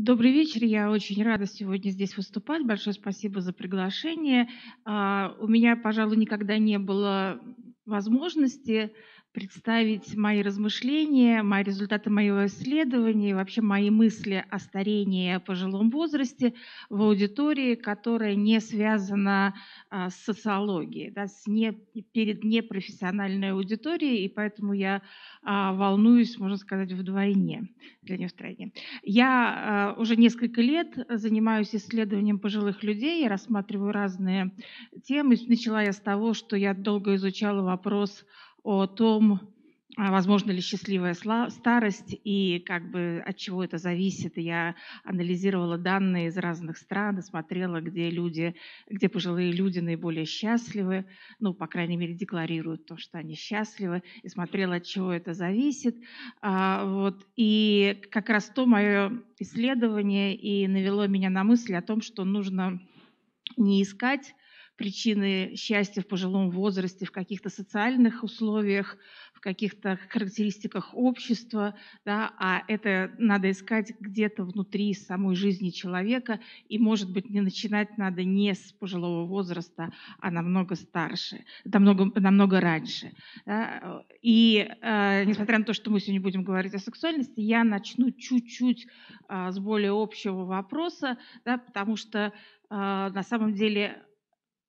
Добрый вечер. Я очень рада сегодня здесь выступать. Большое спасибо за приглашение. А, у меня, пожалуй, никогда не было возможности представить мои размышления, мои результаты моего исследования вообще мои мысли о старении о пожилом возрасте в аудитории, которая не связана а, с социологией, да, с не, перед непрофессиональной аудиторией, и поэтому я а, волнуюсь, можно сказать, вдвойне, для не втройне. Я а, уже несколько лет занимаюсь исследованием пожилых людей, рассматриваю разные темы. Начала я с того, что я долго изучала вопрос, о том, а возможно ли счастливая старость и как бы от чего это зависит. Я анализировала данные из разных стран и смотрела, где люди, где пожилые люди наиболее счастливы, ну, по крайней мере, декларируют то, что они счастливы, и смотрела, от чего это зависит. А, вот. И как раз то мое исследование и навело меня на мысль о том, что нужно не искать причины счастья в пожилом возрасте, в каких-то социальных условиях, в каких-то характеристиках общества, да, а это надо искать где-то внутри самой жизни человека, и, может быть, не начинать надо не с пожилого возраста, а намного старше, намного, намного раньше. Да. И э, несмотря на то, что мы сегодня будем говорить о сексуальности, я начну чуть-чуть э, с более общего вопроса, да, потому что э, на самом деле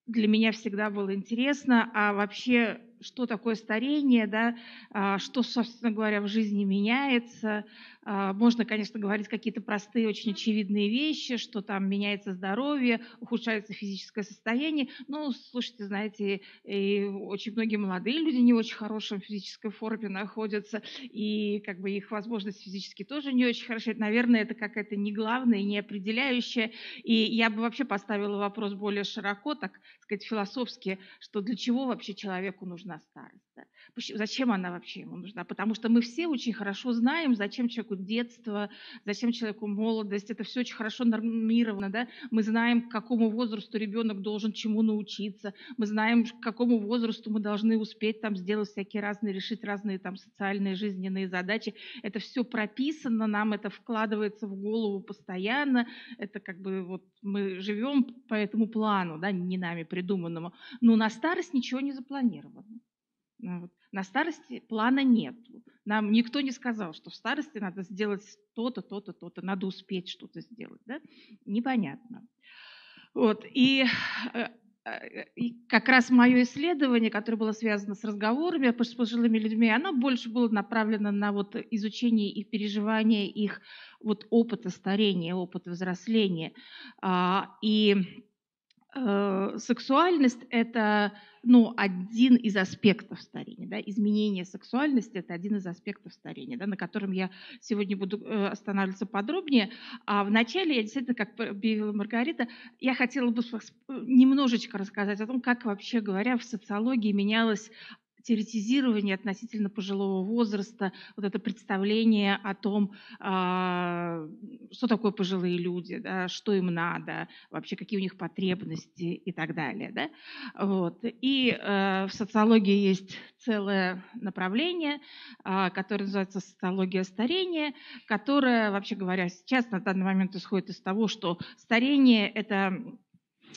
для меня всегда было интересно, а вообще что такое старение, да, а, что, собственно говоря, в жизни меняется. А, можно, конечно, говорить какие-то простые, очень очевидные вещи, что там меняется здоровье, ухудшается физическое состояние. Ну, слушайте, знаете, и очень многие молодые люди не в очень хорошем физической форме находятся, и как бы их возможность физически тоже не очень хорошая. наверное, это какая-то не главная, не определяющая. И я бы вообще поставила вопрос более широко, так сказать, философски, что для чего вообще человеку нужно nas tardes. Зачем она вообще ему нужна? Потому что мы все очень хорошо знаем, зачем человеку детство, зачем человеку молодость. Это все очень хорошо нормировано. Да? Мы знаем, к какому возрасту ребенок должен чему научиться. Мы знаем, к какому возрасту мы должны успеть там, сделать всякие разные, решить разные там, социальные жизненные задачи. Это все прописано, нам это вкладывается в голову постоянно. Это как бы вот мы живем по этому плану, да, не нами придуманному. Но на старость ничего не запланировано. Вот. На старости плана нет. Нам никто не сказал, что в старости надо сделать то-то, то-то, то-то, надо успеть что-то сделать. Да? Непонятно. Вот. И, э, э, и как раз мое исследование, которое было связано с разговорами с пожилыми людьми, оно больше было направлено на вот изучение их переживания, их вот опыта старения, опыта взросления. А, и Э, сексуальность – это ну, один из аспектов старения. Да? Изменение сексуальности – это один из аспектов старения, да, на котором я сегодня буду э, останавливаться подробнее. А вначале я действительно, как объявила Маргарита, я хотела бы э, немножечко рассказать о том, как вообще говоря в социологии менялось теоретизирование относительно пожилого возраста, вот это представление о том, а, что такое пожилые люди, да, что им надо, вообще какие у них потребности и так далее. Да? Вот. И э, в социологии есть целое направление, а, которое называется социология старения, которое, вообще говоря, сейчас на данный момент исходит из того, что старение – это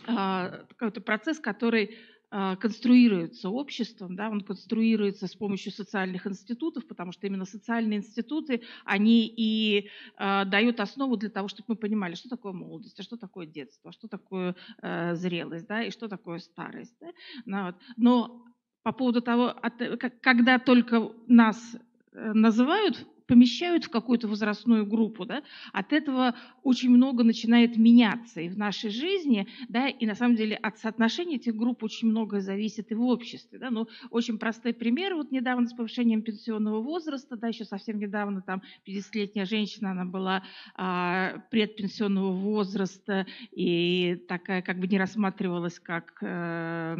а, какой-то процесс, который а, конструируется обществом, да, он конструируется с помощью социальных институтов, потому что именно социальные институты, они и э, дают основу для того, чтобы мы понимали, что такое молодость, а что такое детство, а что такое э, зрелость, да, и что такое старость. Да. Ну, вот. Но по поводу того, от, когда только нас э, называют помещают в какую-то возрастную группу, да, от этого очень много начинает меняться и в нашей жизни, да, и на самом деле от соотношения этих групп очень многое зависит и в обществе. Да. Ну, очень простой пример, вот недавно с повышением пенсионного возраста, да, еще совсем недавно там 50-летняя женщина, она была а, предпенсионного возраста и такая как бы не рассматривалась как... А,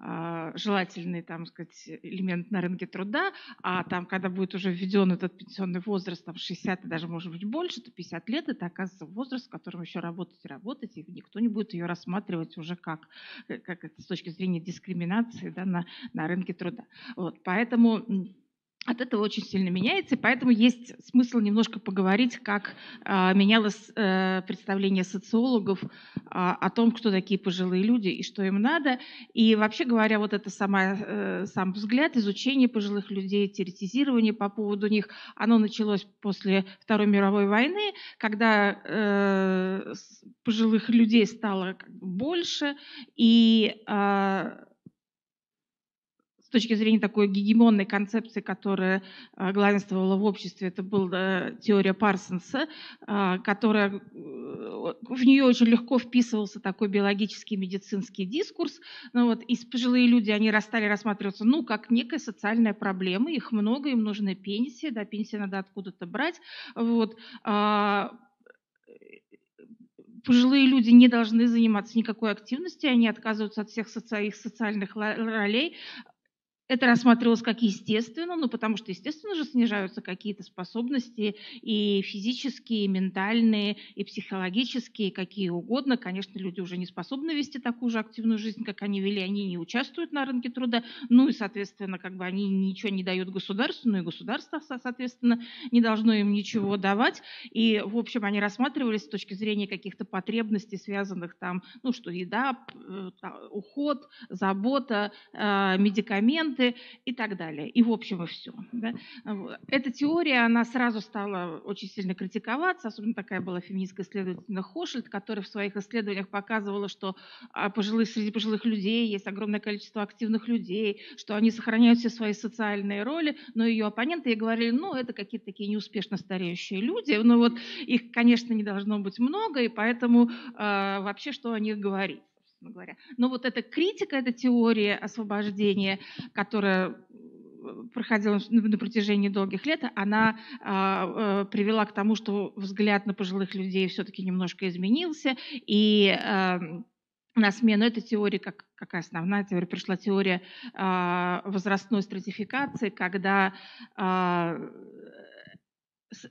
а, желательный, там, сказать, элемент на рынке труда, а там, когда будет уже введен этот пенсионный возраст, там, 60 и даже, может быть, больше, то 50 лет, это, оказывается, возраст, в котором еще работать и работать, и никто не будет ее рассматривать уже как, как это, с точки зрения дискриминации да, на, на рынке труда. Вот, поэтому от этого очень сильно меняется, и поэтому есть смысл немножко поговорить, как э, менялось э, представление социологов э, о том, кто такие пожилые люди и что им надо. И вообще говоря, вот это сама, э, сам взгляд, изучение пожилых людей, теоретизирование по поводу них, оно началось после Второй мировой войны, когда э, пожилых людей стало больше, и э, с точки зрения такой гегемонной концепции, которая э, главенствовала в обществе, это была э, теория Парсонса, э, которая в нее очень легко вписывался такой биологический медицинский дискурс. Ну вот, и пожилые люди, они расстали, рассматриваться, ну, как некая социальная проблема, их много, им нужны пенсии, да, пенсии надо откуда-то брать. Вот а, пожилые люди не должны заниматься никакой активностью, они отказываются от всех соци- социальных ролей. Это рассматривалось как естественно, ну потому что, естественно же, снижаются какие-то способности и физические, и ментальные, и психологические, какие угодно. Конечно, люди уже не способны вести такую же активную жизнь, как они вели, они не участвуют на рынке труда, ну и, соответственно, как бы они ничего не дают государству, ну и государство, соответственно, не должно им ничего давать. И, в общем, они рассматривались с точки зрения каких-то потребностей, связанных там, ну что еда, э, уход, забота, э, медикамент, элементы и так далее. И в общем и все. Да? Эта теория, она сразу стала очень сильно критиковаться, особенно такая была феминистская исследовательница Хошельд, которая в своих исследованиях показывала, что а, пожилых, среди пожилых людей есть огромное количество активных людей, что они сохраняют все свои социальные роли, но ее оппоненты ей говорили, ну, это какие-то такие неуспешно стареющие люди, но ну, вот их, конечно, не должно быть много, и поэтому э, вообще что о них говорить собственно говоря. Но вот эта критика, эта теория освобождения, которая э, проходила на протяжении долгих лет, она а, э, привела к тому, что взгляд на пожилых людей все-таки немножко изменился, и э, на смену этой теории, как, как основная теория, пришла теория э, возрастной стратификации, когда э,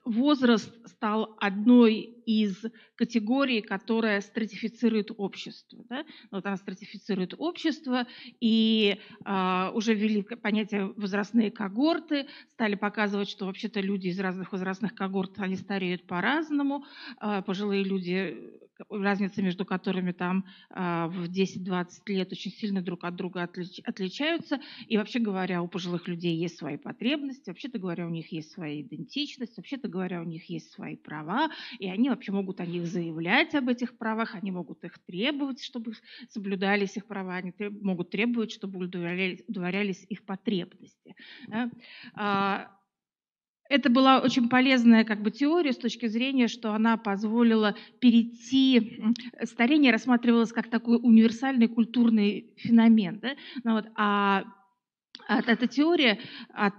возраст стал одной из категорий, которая стратифицирует общество. Да? Ну, вот она стратифицирует общество, и э, уже ввели понятие возрастные когорты, стали показывать, что вообще-то люди из разных возрастных когорт, они стареют по-разному, э, пожилые люди разница между которыми там а, в 10-20 лет очень сильно друг от друга отличаются. И вообще говоря, у пожилых людей есть свои потребности, вообще-то говоря, у них есть своя идентичность, вообще-то говоря, у них есть свои права, и они вообще могут о них заявлять, об этих правах, они могут их требовать, чтобы соблюдались их права, они могут требовать, чтобы удовлетворялись, их потребности. А, это была очень полезная как бы, теория с точки зрения, что она позволила перейти... Старение рассматривалось как такой универсальный культурный феномен. Да? Ну, вот, а эта теория а,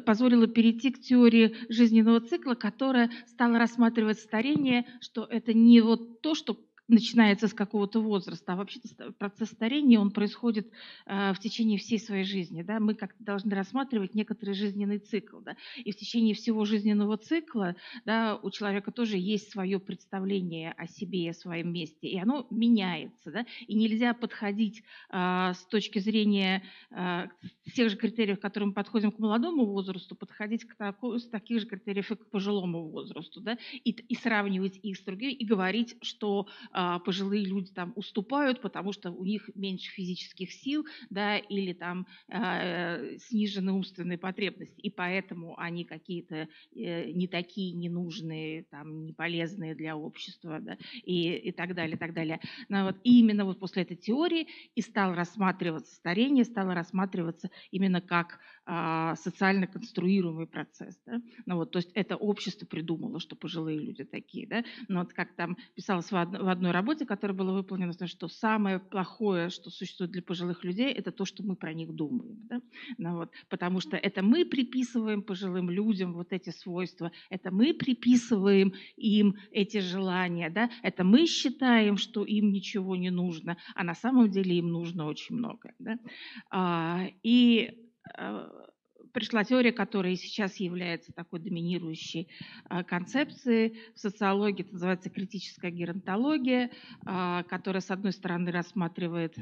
позволила перейти к теории жизненного цикла, которая стала рассматривать старение, что это не вот то, что начинается с какого-то возраста, а вообще процесс старения, он происходит а, в течение всей своей жизни. Да? Мы как-то должны рассматривать некоторый жизненный цикл. Да? И в течение всего жизненного цикла да, у человека тоже есть свое представление о себе и о своем месте, и оно меняется. Да? И нельзя подходить а, с точки зрения а, тех же критериев, к которым мы подходим к молодому возрасту, подходить к такой, с таких же критериев и к пожилому возрасту, да? и, и сравнивать их с другими, и говорить, что а, пожилые люди там уступают, потому что у них меньше физических сил, да, или там э, снижены умственные потребности, и поэтому они какие-то э, не такие ненужные, там, не полезные для общества, да, и, и так далее, и так далее. Но вот и именно вот после этой теории и стало рассматриваться старение, стало рассматриваться именно как а, социально конструируемый процесс. Да? Ну, вот, то есть это общество придумало, что пожилые люди такие. Да? Но вот как там писалось в одной работе, которая была выполнена, что самое плохое, что существует для пожилых людей, это то, что мы про них думаем. Да? Ну, вот, потому что это мы приписываем пожилым людям вот эти свойства, это мы приписываем им эти желания, да? это мы считаем, что им ничего не нужно, а на самом деле им нужно очень много. Да? А, и а, пришла теория, которая сейчас является такой доминирующей а, концепцией в социологии. Это называется критическая геронтология, а, которая, с одной стороны, рассматривает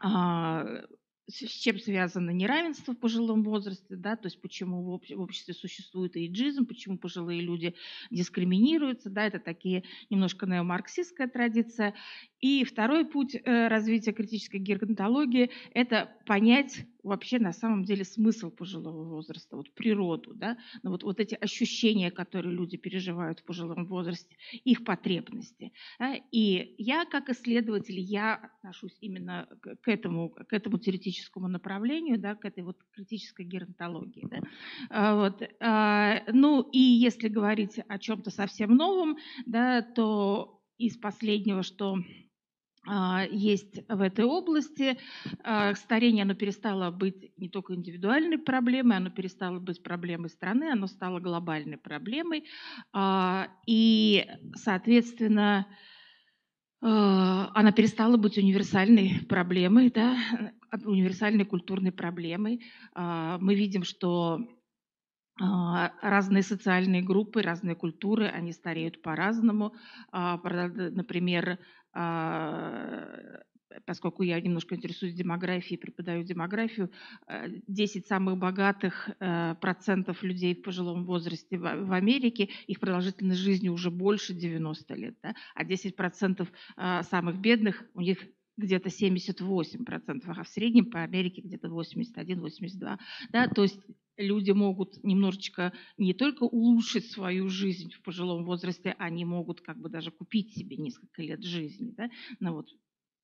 с чем связано неравенство в пожилом возрасте, да, то есть почему в, обще обществе существует эйджизм, почему пожилые люди дискриминируются, да, это такие немножко неомарксистская традиция. И второй путь э, развития критической геронтологии – это понять вообще на самом деле смысл пожилого возраста, вот природу, да, ну, вот, вот эти ощущения, которые люди переживают в пожилом возрасте, их потребности. Да? И я, как исследователь, я отношусь именно к этому, к этому теоретическому направлению, да, к этой вот критической геронтологии. Да? А, вот, а, ну и если говорить о чем-то совсем новом, да, то из последнего, что а, есть в этой области. А, старение, оно перестало быть не только индивидуальной проблемой, оно перестало быть проблемой страны, оно стало глобальной проблемой. А, и, соответственно, она перестала быть универсальной проблемой, да, универсальной культурной проблемой. Мы видим, что разные социальные группы, разные культуры, они стареют по-разному. Например, а, поскольку я немножко интересуюсь демографией, преподаю демографию, 10 а, самых богатых э, процентов людей в пожилом возрасте в Америке, их продолжительность жизни уже больше 90 лет, да? а 10 процентов а, самых бедных, у них где-то 78%, а в среднем по Америке где-то 81-82%. Да? То есть люди могут немножечко не только улучшить свою жизнь в пожилом возрасте, они могут как бы даже купить себе несколько лет жизни. Да? Ну, вот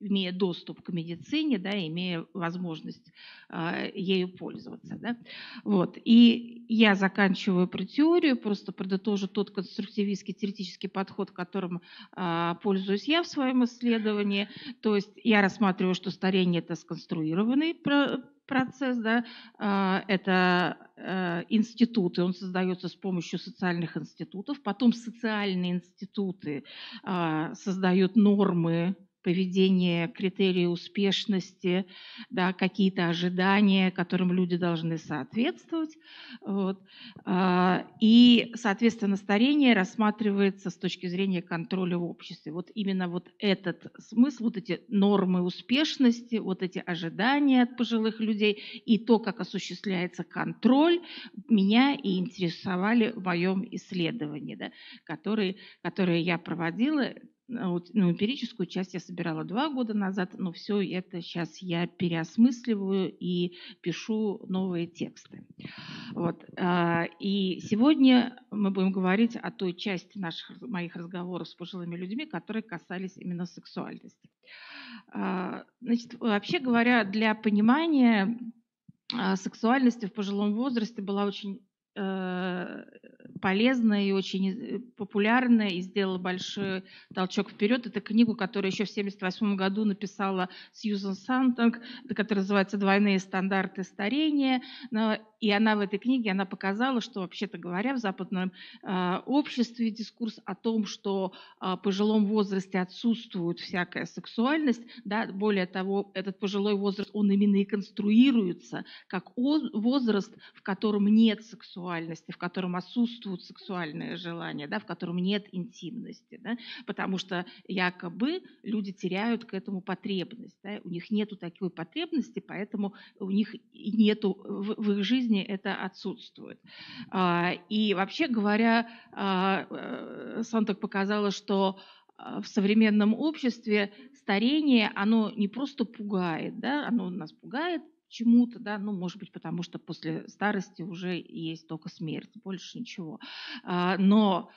имея доступ к медицине, да, имея возможность э, ею пользоваться. Да. Вот. И я заканчиваю про теорию, просто подытожу тот конструктивистский теоретический подход, которым э, пользуюсь я в своем исследовании. То есть я рассматриваю, что старение – это сконструированный процесс, да, а, это институты, он создается с помощью социальных институтов, потом социальные институты создают нормы поведение, критерии успешности, да, какие-то ожидания, которым люди должны соответствовать. Вот. А, и, соответственно, старение рассматривается с точки зрения контроля в обществе. Вот именно вот этот смысл, вот эти нормы успешности, вот эти ожидания от пожилых людей и то, как осуществляется контроль, меня и интересовали в моем исследовании, да, который, которое я проводила а, ну, эмпирическую часть я собирала два года назад, но все это сейчас я переосмысливаю и пишу новые тексты. Вот. А, и сегодня мы будем говорить о той части наших, моих разговоров с пожилыми людьми, которые касались именно сексуальности. А, значит, вообще говоря, для понимания сексуальности в пожилом возрасте была очень Э, полезная и очень э, популярная и сделала большой толчок вперед. Это книгу, которую еще в 1978 году написала Сьюзен Сантанг, которая называется «Двойные стандарты старения». Но и она в этой книге она показала, что, вообще-то говоря, в западном э, обществе дискурс о том, что э, а, в пожилом возрасте отсутствует всякая сексуальность, да, более того, этот пожилой возраст, он именно и конструируется как возраст, в котором нет сексуальности, в котором отсутствуют сексуальные желания, да, в котором нет интимности, да, потому что якобы люди теряют к этому потребность, да, у них нету такой потребности, поэтому у них нету в, в их жизни жизни это отсутствует. А, и вообще говоря, а, э, Санток показала, что а, в современном обществе старение, оно не просто пугает, да, оно нас пугает, чему-то, да, ну, может быть, потому что после старости уже есть только смерть, больше ничего. Но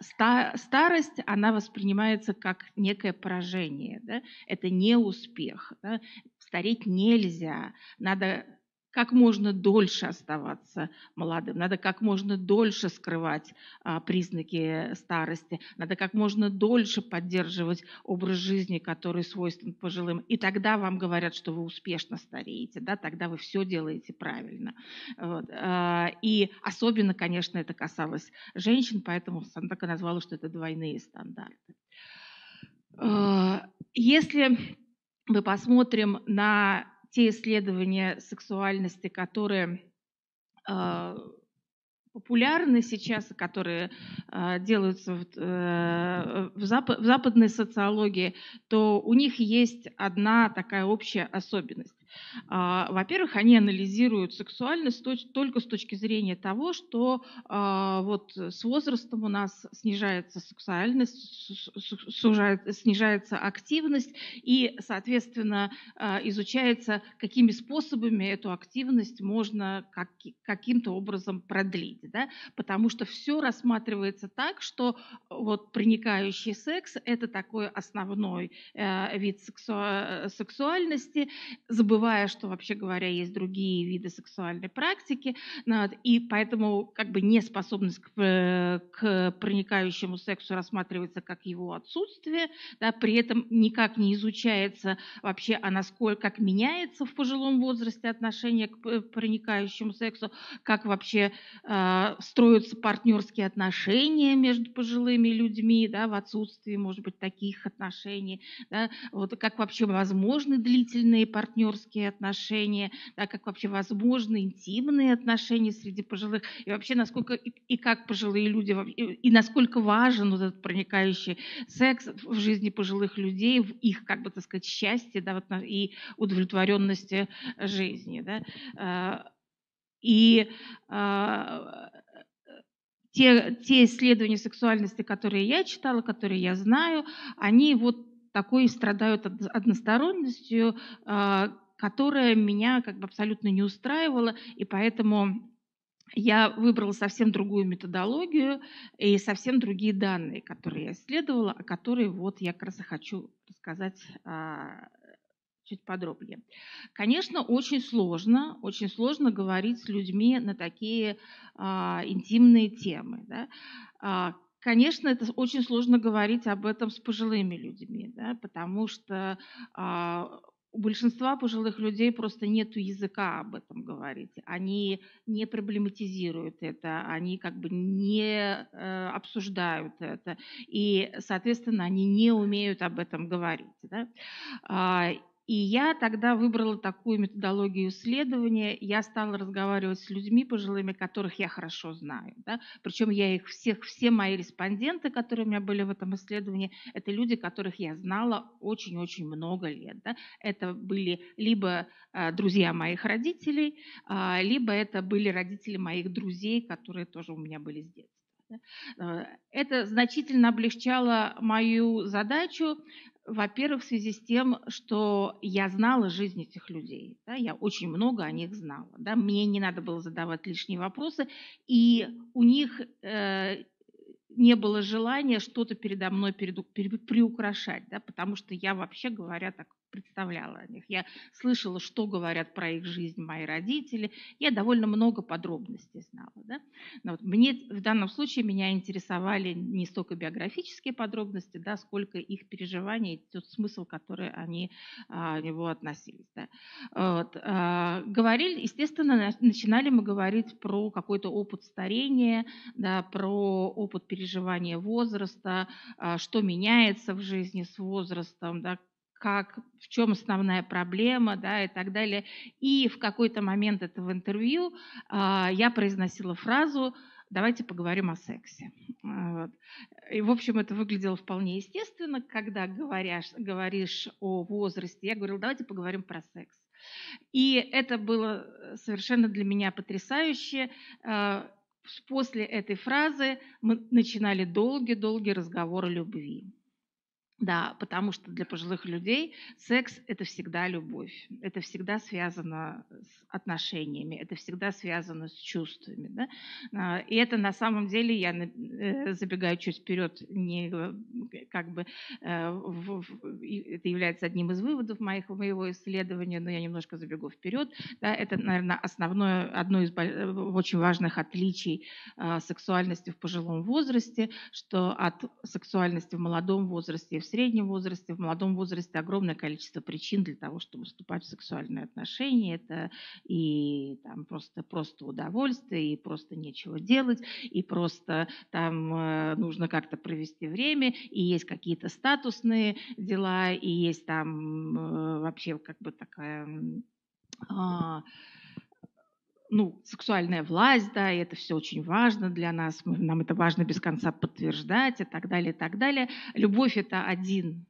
старость, она воспринимается как некое поражение, да? это не успех, да? стареть нельзя, надо как можно дольше оставаться молодым, надо как можно дольше скрывать а, признаки старости, надо как можно дольше поддерживать образ жизни, который свойствен пожилым. И тогда вам говорят, что вы успешно стареете, да, тогда вы все делаете правильно. Вот. А, и особенно, конечно, это касалось женщин, поэтому она так и назвала, что это двойные стандарты. А, если мы посмотрим на те исследования сексуальности, которые а, популярны сейчас, которые а, делаются э, в, западной социологии, то у них есть одна такая общая особенность. А, во-первых, они анализируют сексуальность только с точки зрения того, что а, вот с возрастом у нас снижается сексуальность, снижается активность и, соответственно, а, изучается, какими способами эту активность можно каким-то образом продлить. Да? Потому что все рассматривается так, что вот проникающий секс – это такой основной э, вид сексуальности, забывающий забывая, что вообще говоря есть другие виды сексуальной практики, и поэтому как бы неспособность к, э, к проникающему сексу рассматривается как его отсутствие, да, при этом никак не изучается вообще, а насколько, как меняется в пожилом возрасте отношение к э, проникающему сексу, как вообще э, строятся партнерские отношения между пожилыми людьми, да, в отсутствии, может быть, таких отношений, да, вот как вообще возможны длительные партнерские дружеские отношения, да, как вообще возможны интимные отношения среди пожилых, и вообще насколько и, как пожилые люди, и, насколько важен вот этот проникающий секс в жизни пожилых людей, в их, как бы так сказать, счастье да, вот, и удовлетворенности жизни. Да. Э, и э, те, те исследования сексуальности, которые я читала, которые я знаю, они вот такой страдают односторонностью, э, которая меня как бы абсолютно не устраивала, и поэтому я выбрала совсем другую методологию и совсем другие данные, которые я исследовала, о которых вот я как раз и хочу рассказать а, чуть подробнее. Конечно, очень сложно, очень сложно говорить с людьми на такие а, интимные темы. Да? А, конечно, это очень сложно говорить об этом с пожилыми людьми, да? потому что а, у большинства пожилых людей просто нет языка об этом говорить. Они не проблематизируют это, они как бы не э, обсуждают это. И, соответственно, они не умеют об этом говорить. Да? А, и я тогда выбрала такую методологию исследования. Я стала разговаривать с людьми пожилыми, которых я хорошо знаю. Да? Причем я их всех, все мои респонденты, которые у меня были в этом исследовании, это люди, которых я знала очень-очень много лет. Да? Это были либо а, друзья моих родителей, а, либо это были родители моих друзей, которые тоже у меня были с детства. Э, это значительно облегчало мою задачу, во-первых, в связи с тем, что я знала жизнь этих людей, да, я очень много о них знала, да, мне не надо было задавать лишние вопросы, и у них э, не было желания что-то передо мной переду, пере, приукрашать, да, потому что я вообще говоря так представляла о них. Я слышала, что говорят про их жизнь мои родители. Я довольно много подробностей знала. Да? Но вот мне, в данном случае меня интересовали не столько биографические подробности, да, сколько их переживания и тот смысл, который они а, него относились. Да? Вот, а, говорили, естественно, начинали мы говорить про какой-то опыт старения, да, про опыт переживания возраста, а, что меняется в жизни с возрастом, да, как, в чем основная проблема, да, и так далее. И в какой-то момент этого интервью э, я произносила фразу «давайте поговорим о сексе». А, вот. И, в общем, это выглядело вполне естественно, когда говоришь, говоришь о возрасте. Я говорила «давайте поговорим про секс». И это было совершенно для меня потрясающе. А, после этой фразы мы начинали долгий-долгий разговор о любви. Да, потому что для пожилых людей секс – это всегда любовь, это всегда связано с отношениями, это всегда связано с чувствами. Да? А, и это на самом деле, я э, забегаю чуть вперед, не, э, как бы, э, это является одним из выводов моих, моего исследования, но я немножко забегу вперед. Да? Это, наверное, основное, одно из очень важных отличий а, сексуальности в пожилом возрасте, что от сексуальности в молодом возрасте и в среднем возрасте, в молодом возрасте огромное количество причин для того, чтобы вступать в сексуальные отношения. Это и там просто, просто удовольствие, и просто нечего делать, и просто там э, нужно как-то провести время, и есть какие-то статусные дела, и есть там э, вообще как бы такая а, ну, сексуальная власть, да, и это все очень важно для нас, нам это важно без конца подтверждать и так далее, и так далее. Любовь – это один,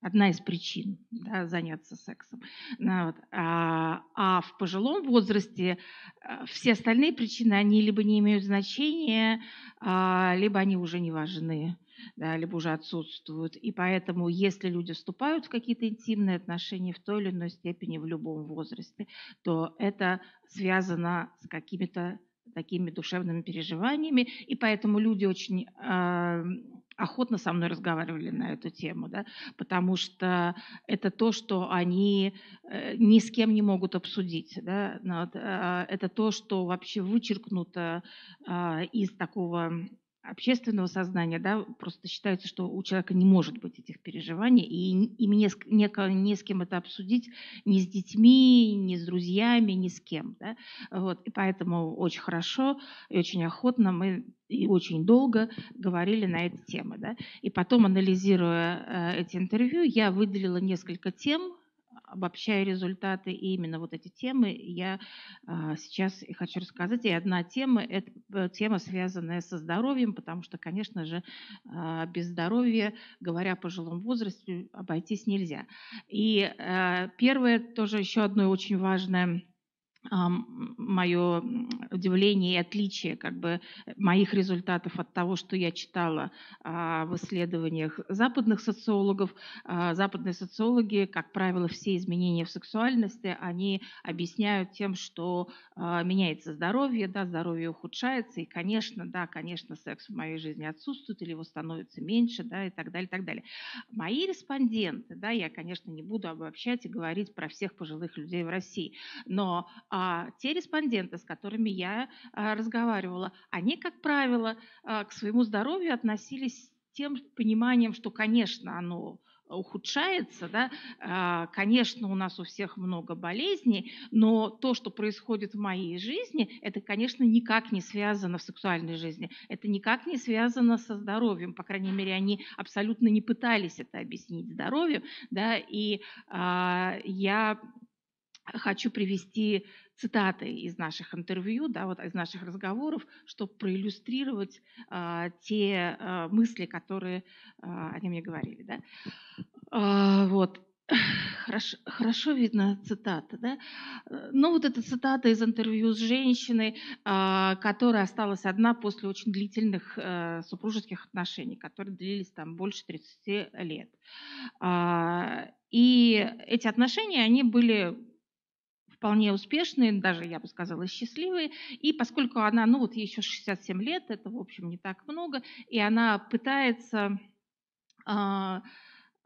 одна из причин да, заняться сексом. Да, ну вот. а, а в пожилом возрасте а, все остальные причины, они либо не имеют значения, а, либо они уже не важны да, либо уже отсутствуют. И поэтому, если люди вступают в какие-то интимные отношения в той или иной степени в любом возрасте, то это связано с какими-то такими душевными переживаниями, и поэтому люди очень э, охотно со мной разговаривали на эту тему, да, потому что это то, что они э, ни с кем не могут обсудить, да, но, ну э, а, это то, что вообще вычеркнуто э, из такого общественного сознания, да, просто считается, что у человека не может быть этих переживаний, и им не с, не, не с кем это обсудить, ни с детьми, ни с друзьями, ни с кем. Да? Вот, и поэтому очень хорошо и очень охотно мы и очень долго говорили на эту тему, Да? И потом, анализируя э, эти интервью, я выделила несколько тем, обобщая результаты и именно вот эти темы, я а, сейчас и хочу рассказать. И одна тема – это э, тема, связанная со здоровьем, потому что, конечно же, а, без здоровья, говоря о пожилом возрасте, обойтись нельзя. И а, первое, тоже еще одно очень важное – мое удивление и отличие как бы, моих результатов от того, что я читала а, в исследованиях западных социологов. А, западные социологи, как правило, все изменения в сексуальности, они объясняют тем, что а, меняется здоровье, да, здоровье ухудшается, и, конечно, да, конечно, секс в моей жизни отсутствует или его становится меньше, да, и так далее, и так далее. Мои респонденты, да, я, конечно, не буду обобщать и говорить про всех пожилых людей в России, но а, те респонденты, с которыми я а, разговаривала, они, как правило, а, к своему здоровью относились тем пониманием, что, конечно, оно ухудшается, да, конечно, у нас у всех много болезней, но то, что происходит в моей жизни, это, конечно, никак не связано в сексуальной жизни, это никак не связано со здоровьем, по крайней мере, они абсолютно не пытались это объяснить здоровью, да, и я хочу привести цитаты из наших интервью, да, вот из наших разговоров, чтобы проиллюстрировать э, те э, мысли, которые э, они мне говорили. Да. Э, вот. Хорошо, хорошо видно цитата, да? Ну, вот эта цитата из интервью с женщиной, которая осталась одна после очень длительных э, супружеских отношений, которые длились там больше 30 лет. и эти отношения, они были вполне успешные, даже, я бы сказала, счастливые. И поскольку она, ну вот ей еще 67 лет, это, в общем, не так много, и она пытается а,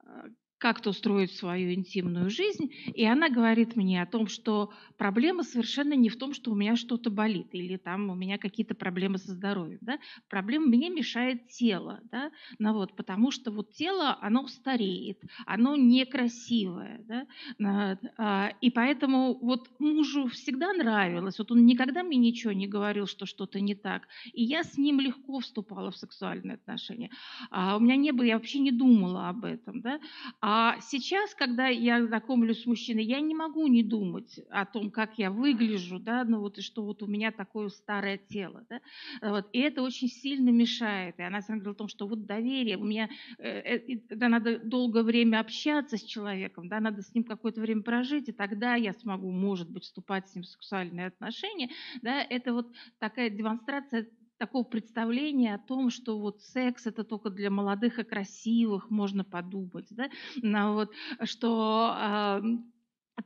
а, как-то устроить свою интимную жизнь, и она говорит мне о том, что проблема совершенно не в том, что у меня что-то болит или там у меня какие-то проблемы со здоровьем. Да? Проблема мне мешает тело, да? ну, вот, потому что вот тело, оно стареет, оно некрасивое. Да? Э, а, и поэтому вот мужу всегда нравилось, вот он никогда мне ничего не говорил, что что-то не так, и я с ним легко вступала в сексуальные отношения. А у меня не было, я вообще не думала об этом. Да? А а сейчас, когда я знакомлюсь с мужчиной, я не могу не думать о том, как я выгляжу, да, ну вот и что вот у меня такое старое тело, да, а вот, и это очень сильно мешает. И она сама говорила о том, что вот доверие, у меня, э, э, да, надо долгое время общаться с человеком, да, надо с ним какое-то время прожить, и тогда я смогу, может быть, вступать с ним в сексуальные отношения, да, это вот такая демонстрация такого представления о том, что вот секс это только для молодых и красивых, можно подумать, да, Но а вот, что э, а,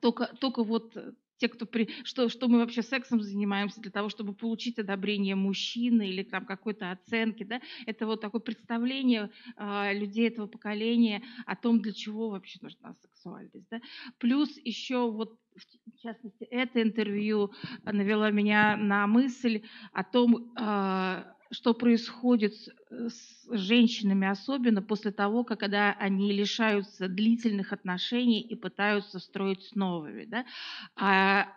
только, только вот те, кто при... что, что мы вообще сексом занимаемся для того, чтобы получить одобрение мужчины или там какой-то оценки, да, это вот такое представление э, людей этого поколения о том, для чего вообще нужна сексуальность, да. Плюс еще вот в частности, это интервью навело меня на мысль о том, а, что происходит с женщинами, особенно после того, когда они лишаются длительных отношений и пытаются строить с новыми. Да? А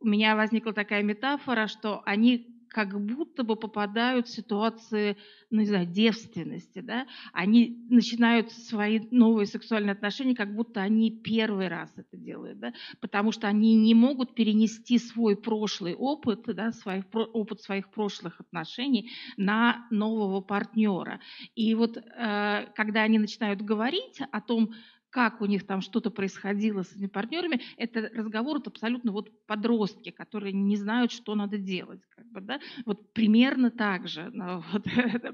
у меня возникла такая метафора, что они как будто бы попадают в ситуации, ну, не знаю, девственности, да, они начинают свои новые сексуальные отношения, как будто они первый раз это делают, да, потому что они не могут перенести свой прошлый опыт, да, свой опыт своих прошлых отношений на нового партнера. И вот э, когда они начинают говорить о том, как у них там что-то происходило с этими партнерами, это разговор это абсолютно вот подростки, которые не знают, что надо делать. Как бы, да? Вот примерно так же вот,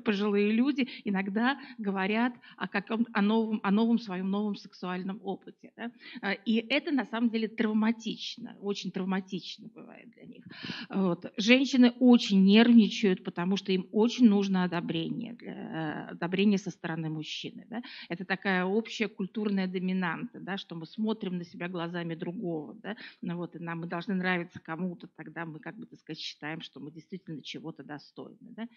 пожилые люди иногда говорят о, каком, о, новом, о новом своем новом сексуальном опыте. Да? А, и это на самом деле травматично, очень травматично бывает для них. Вот. Женщины очень нервничают, потому что им очень нужно одобрение, для, одобрение со стороны мужчины. Да? Это такая общая культурная культурная доминанта, да, что мы смотрим на себя глазами другого, да, ну вот, и нам мы должны нравиться кому-то, тогда мы, как бы, так сказать, считаем, что мы действительно чего-то достойны, да.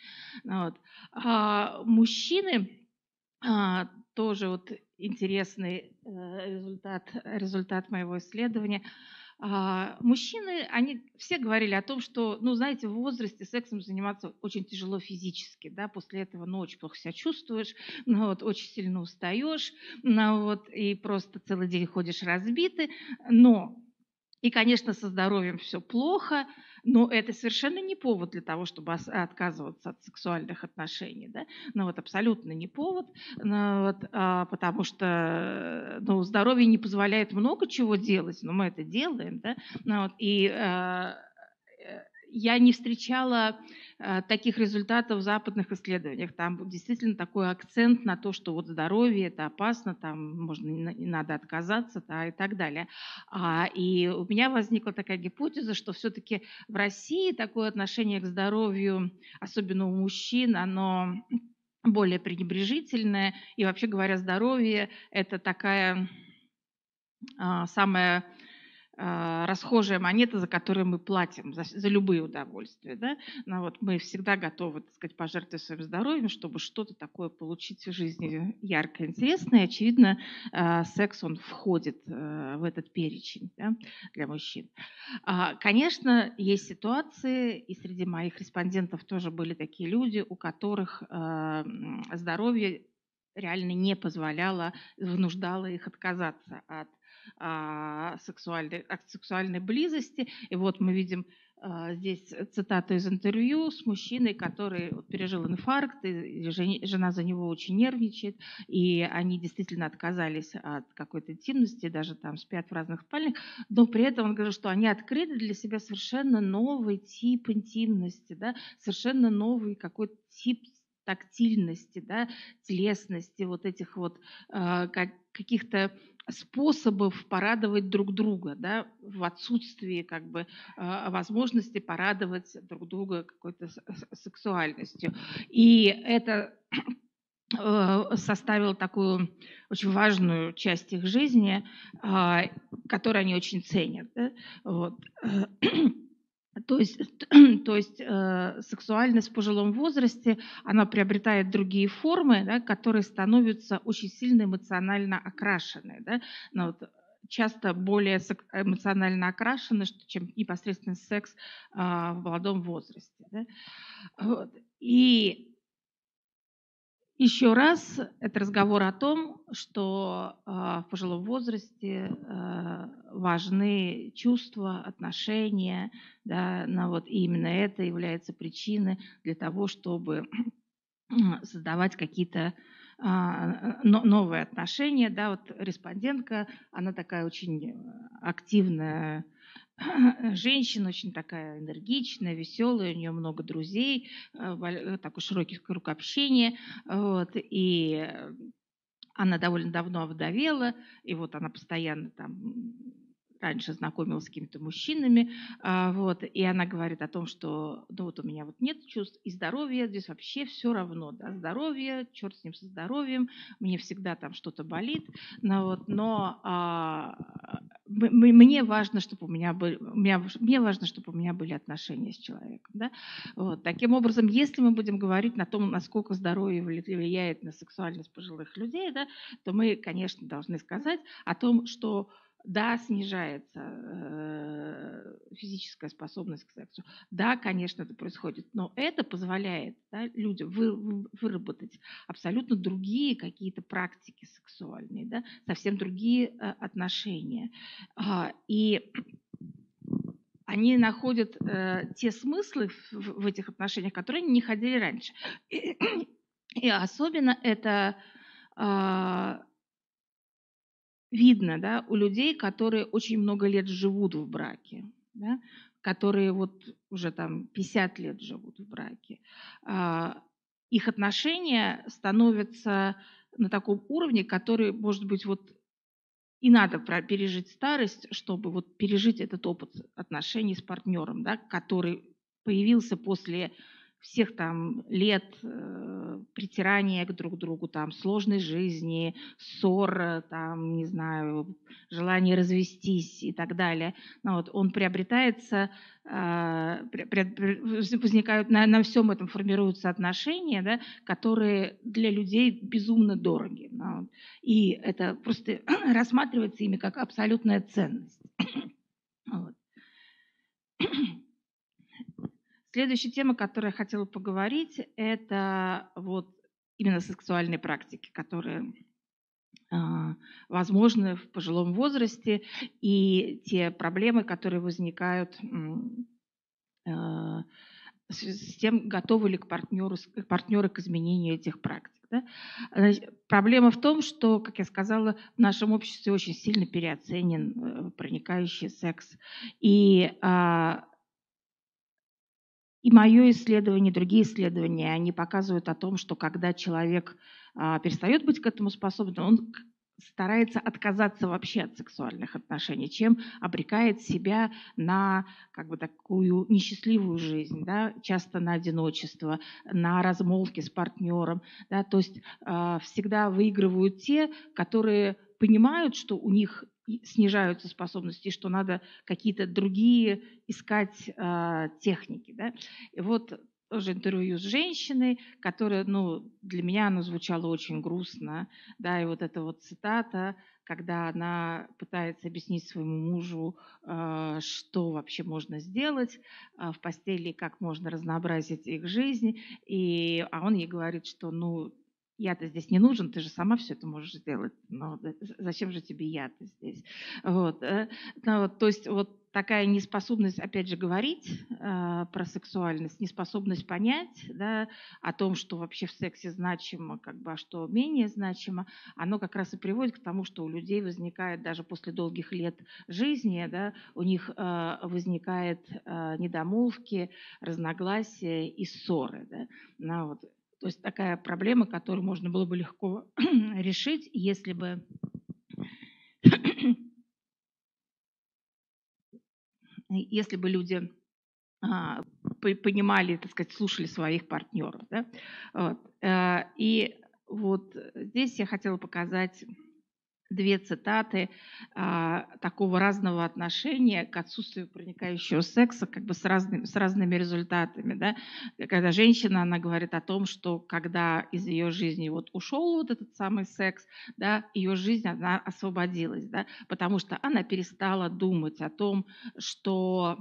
Ну вот. А мужчины а, тоже вот интересный э, результат, результат моего исследования – а, мужчины, они все говорили о том, что, ну, знаете, в возрасте сексом заниматься очень тяжело физически, да, после этого, ну, очень плохо себя чувствуешь, ну, вот, очень сильно устаешь, ну, вот, и просто целый день ходишь разбитый, но и, конечно, со здоровьем все плохо, но это совершенно не повод для того, чтобы отказываться от сексуальных отношений. Да? Ну вот абсолютно не повод, ну, вот, а, потому что ну, здоровье не позволяет много чего делать, но мы это делаем. Да? Ну, вот, и а, я не встречала Э, таких результатов в западных исследованиях. Там действительно такой акцент на то, что вот здоровье это опасно, там можно и надо отказаться да, и так далее. А, и у меня возникла такая гипотеза, что все-таки в России такое отношение к здоровью, особенно у мужчин, оно более пренебрежительное. И вообще говоря, здоровье – это такая а, самая а, расхожая монета, за которую мы платим, за, за любые удовольствия. Да? Но ну вот мы всегда готовы, так сказать, пожертвовать своим здоровьем, чтобы что-то такое получить в жизни яркое, интересное. очевидно, а, секс, он входит а, в этот перечень да, для мужчин. Конечно, есть ситуации, и среди моих респондентов тоже были такие люди, у которых здоровье реально не позволяло, вынуждало их отказаться от а, сексуальной, сексуальной близости. И вот мы видим а, здесь цитату из интервью с мужчиной, который пережил инфаркт, и жена за него очень нервничает, и они действительно отказались от какой-то интимности, даже там спят в разных спальнях, но при этом он говорит, что они открыли для себя совершенно новый тип интимности, да, совершенно новый какой-то тип тактильности, да, телесности, вот этих вот э, каких-то способов порадовать друг друга, да, в отсутствии как бы а, возможности порадовать друг друга какой-то сексуальностью. И это э, составил такую очень важную часть их жизни, а, которую они очень ценят. Да? Вот. То есть, то есть э, сексуальность в пожилом возрасте, она приобретает другие формы, да, которые становятся очень сильно эмоционально окрашены. Да? Ну, вот, часто более эмоционально окрашены, чем непосредственно секс э, в молодом возрасте. Да? Вот. И еще раз, это разговор о том, что э, в пожилом возрасте э, важны чувства, отношения, да, на вот именно это является причиной для того, чтобы создавать какие-то э, но, новые отношения. Да, вот респондентка, она такая очень активная женщина очень такая энергичная, веселая, у нее много друзей, э, э, такой широкий круг общения. Вот, и она довольно давно овдовела, и вот она постоянно там раньше знакомилась с какими-то мужчинами, а, вот, и она говорит о том, что ну вот у меня вот нет чувств, и здоровье здесь вообще все равно, да, здоровье, черт с ним со здоровьем, мне всегда там что-то болит, но вот, но а, мне важно, чтобы у меня были, у меня, мне важно, чтобы у меня были отношения с человеком. Да? Вот. Таким образом, если мы будем говорить на том, насколько здоровье влияет на сексуальность пожилых людей, да, то мы, конечно, должны сказать о том, что да, снижается э, физическая способность к сексу. Да, конечно, это происходит, но это позволяет да, людям вы, выработать абсолютно другие какие-то практики сексуальные, да, совсем другие э, отношения. А, и они находят э, те смыслы в, в этих отношениях, которые они не ходили раньше. И, и особенно это э, видно да, у людей, которые очень много лет живут в браке, да, которые вот уже там 50 лет живут в браке. А, их отношения становятся на таком уровне, который, может быть, вот и надо пережить старость, чтобы вот пережить этот опыт отношений с партнером, да, который появился после всех там лет э, притирания к друг другу, там сложной жизни, ссор, там, не знаю, желание развестись и так далее. Ну, вот, он приобретается, э, при, при, возникают, на, на всем этом формируются отношения, да, которые для людей безумно дороги. Ну, и это просто рассматривается ими как абсолютная ценность. Следующая тема, о которой я хотела поговорить, это вот именно сексуальные практики, которые а, возможны в пожилом возрасте и те проблемы, которые возникают а, с тем, готовы ли к партнеру, партнеры к изменению этих практик. Да? Проблема в том, что, как я сказала, в нашем обществе очень сильно переоценен э, проникающий секс. И а, и мое исследование, и другие исследования, они показывают о том, что когда человек а, перестает быть к этому способным, он старается отказаться вообще от сексуальных отношений, чем обрекает себя на как бы такую несчастливую жизнь, да, часто на одиночество, на размолвки с партнером, да, то есть э, всегда выигрывают те, которые понимают, что у них снижаются способности, что надо какие-то другие искать э, техники, да, и вот тоже интервью с женщиной, которая, ну, для меня оно звучало очень грустно, да, и вот эта вот цитата, когда она пытается объяснить своему мужу, э, что вообще можно сделать э, в постели, как можно разнообразить их жизнь, и, а он ей говорит, что, ну, я-то здесь не нужен, ты же сама все это можешь сделать, но зачем же тебе я-то здесь? Вот, э, ну, вот, то есть вот такая неспособность, опять же, говорить э, про сексуальность, неспособность понять да, о том, что вообще в сексе значимо, как бы, а что менее значимо, оно как раз и приводит к тому, что у людей возникает даже после долгих лет жизни, да, у них э, возникает э, недомолвки, разногласия и ссоры. Да, на, вот. То есть такая проблема, которую можно было бы легко решить, если бы если бы люди а, понимали, так сказать, слушали своих партнеров. Да? Вот. Э, и вот здесь я хотела показать две цитаты а, такого разного отношения к отсутствию проникающего секса, как бы с, разными с разными результатами. Да? Когда женщина, она говорит о том, что когда из ее жизни вот ушел вот этот самый секс, да, ее жизнь, она освободилась, да? потому что она перестала думать о том, что...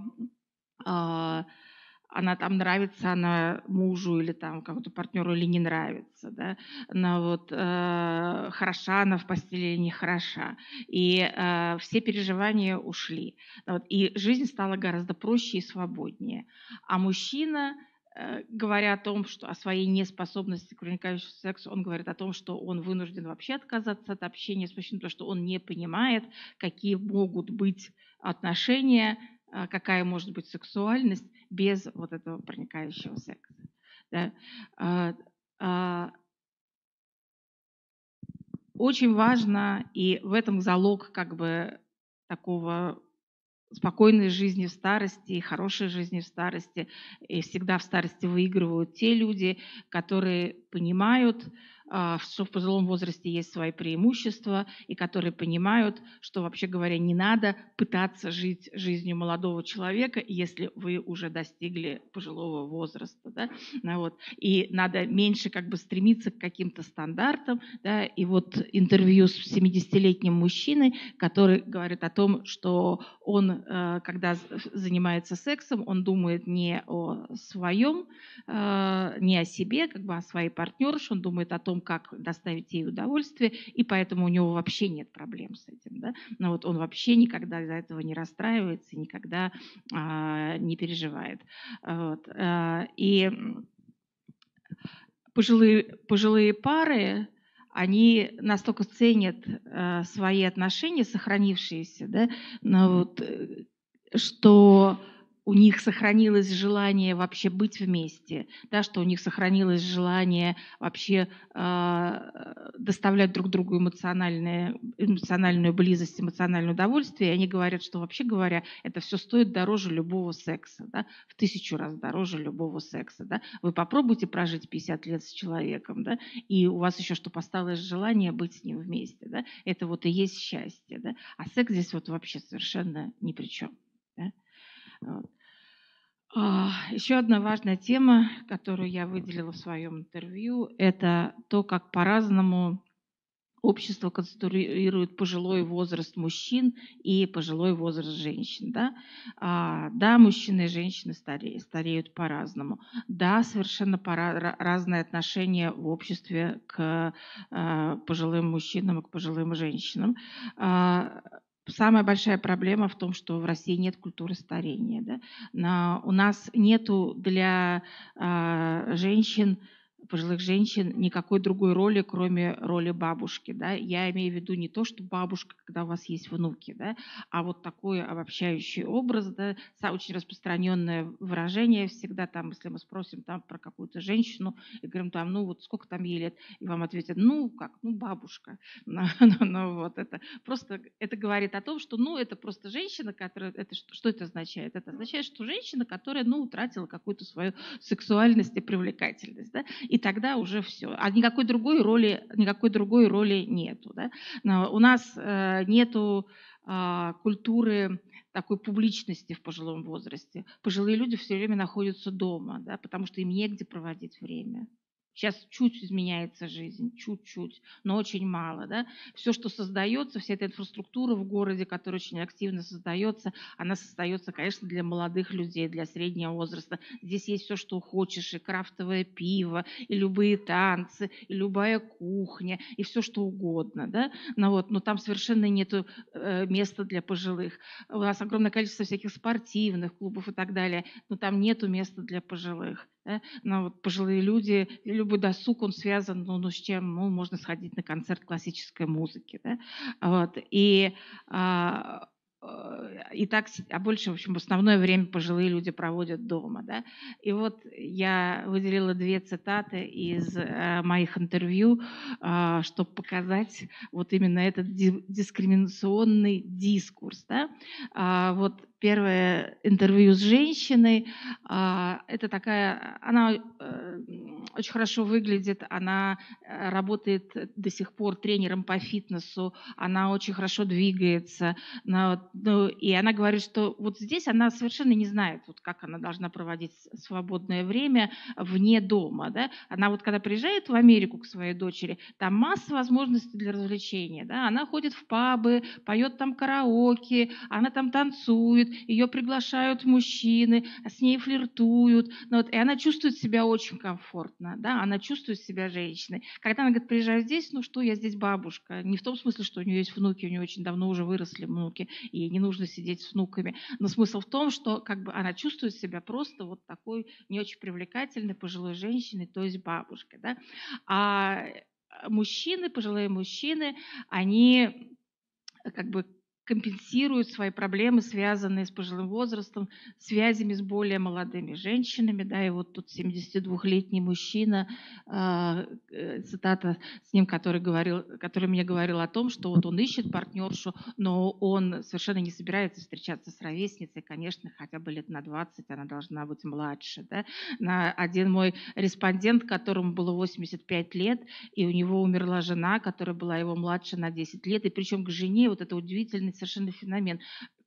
А, она там нравится она мужу или там какому-то партнеру или не нравится, да, она вот э, хороша она в постели или не хороша, и э, все переживания ушли, вот, и жизнь стала гораздо проще и свободнее, а мужчина э, говоря о том, что о своей неспособности к проникающему сексу, он говорит о том, что он вынужден вообще отказаться от общения с мужчиной, потому что он не понимает, какие могут быть отношения а, какая может быть сексуальность без вот этого проникающего секса. Да? А, а, очень важно, и в этом залог как бы такого спокойной жизни в старости хорошей жизни в старости. И всегда в старости выигрывают те люди, которые понимают, что а, в пожилом возрасте есть свои преимущества, и которые понимают, что, вообще говоря, не надо пытаться жить жизнью молодого человека, если вы уже достигли пожилого возраста. Да? Ну, вот. И надо меньше как бы стремиться к каким-то стандартам. Да? И вот интервью с 70-летним мужчиной, который говорит о том, что он, э, когда занимается сексом, он думает не о своем, э, не о себе, как бы а о своей партнерше, он думает о том, том, как доставить ей удовольствие, и поэтому у него вообще нет проблем с этим. Да? Но вот он вообще никогда из-за этого не расстраивается, никогда а, не переживает. Вот. А, и пожилые, пожилые пары, они настолько ценят а, свои отношения, сохранившиеся, да, но вот, э, что у них сохранилось желание вообще быть вместе, да, что у них сохранилось желание вообще э, доставлять друг другу эмоциональное, эмоциональную близость, эмоциональное удовольствие. И они говорят, что вообще говоря, это все стоит дороже любого секса, да, в тысячу раз дороже любого секса. Да. Вы попробуйте прожить 50 лет с человеком, да, и у вас еще что поставилось желание быть с ним вместе. Да. Это вот и есть счастье. Да. А секс здесь вот вообще совершенно ни при чем. Да. Вот. А, Еще одна важная тема, которую я выделила в своем интервью, это то, как по-разному общество конструирует пожилой возраст мужчин и пожилой возраст женщин. Да, а, да мужчины и женщины стареют, стареют по-разному. Да, совершенно пора, разные отношения в обществе к а, пожилым мужчинам и к пожилым женщинам. А, самая большая проблема в том, что в России нет культуры старения. Да? у нас нет для а, женщин пожилых женщин никакой другой роли, кроме роли бабушки. Да? Я имею в виду не то, что бабушка, когда у вас есть внуки, да? а вот такой обобщающий образ, да? очень распространенное выражение всегда, там, если мы спросим там, про какую-то женщину и говорим, там, ну вот сколько там ей лет, и вам ответят, ну как, ну бабушка. Ну, ну, ну вот это просто это говорит о том, что ну это просто женщина, которая, это, что, что это означает? Это означает, что женщина, которая ну утратила какую-то свою сексуальность и привлекательность. Да? и тогда уже все. А никакой другой роли, никакой другой роли нету. Да? Но у нас э, нету э, культуры такой публичности в пожилом возрасте. Пожилые люди все время находятся дома, да, потому что им негде проводить время. Сейчас чуть изменяется жизнь, чуть-чуть, но очень мало. Да? Все, что создается, вся эта инфраструктура в городе, которая очень активно создается, она создается, конечно, для молодых людей, для среднего возраста. Здесь есть все, что хочешь, и крафтовое пиво, и любые танцы, и любая кухня, и все, что угодно. Да? Но, ну вот, но там совершенно нет э, места для пожилых. У нас огромное количество всяких спортивных клубов и так далее, но там нет места для пожилых но вот пожилые люди, любой досуг, он связан, ну, ну с чем, ну, можно сходить на концерт классической музыки, да, вот, и а, э, и так, а больше, в общем, основное время пожилые люди проводят дома, да. И вот я выделила две цитаты из э, моих интервью, а, чтобы показать вот именно этот дискриминационный дискурс, да. А, вот первое интервью с женщиной. А, это такая, она э, очень хорошо выглядит, она э, работает до сих пор тренером по фитнесу, она очень хорошо двигается. Ну, и она говорит, что вот здесь она совершенно не знает, вот как она должна проводить свободное время вне дома. Да? Она вот когда приезжает в Америку к своей дочери, там масса возможностей для развлечения. Да? Она ходит в пабы, поет там караоке, она там танцует, ревнует, ее приглашают мужчины, с ней флиртуют. Ну, вот, и она чувствует себя очень комфортно, да, она чувствует себя женщиной. Когда она говорит, приезжаю здесь, ну что, я здесь бабушка. Не в том смысле, что у нее есть внуки, у нее очень давно уже выросли внуки, и ей не нужно сидеть с внуками. Но смысл в том, что как бы она чувствует себя просто вот такой не очень привлекательной пожилой женщиной, то есть бабушкой. Да? А мужчины, пожилые мужчины, они как бы компенсируют свои проблемы, связанные с пожилым возрастом, связями с более молодыми женщинами. Да, и вот тут 72-летний мужчина, а, э, цитата с ним, который, говорил, который мне говорил о том, что вот он ищет партнершу, но он совершенно не собирается встречаться с ровесницей. Конечно, хотя бы лет на 20 она должна быть младше. Да? На один мой респондент, которому было 85 лет, и у него умерла жена, которая была его младше на 10 лет. И причем к жене вот это удивительно совершенно феномен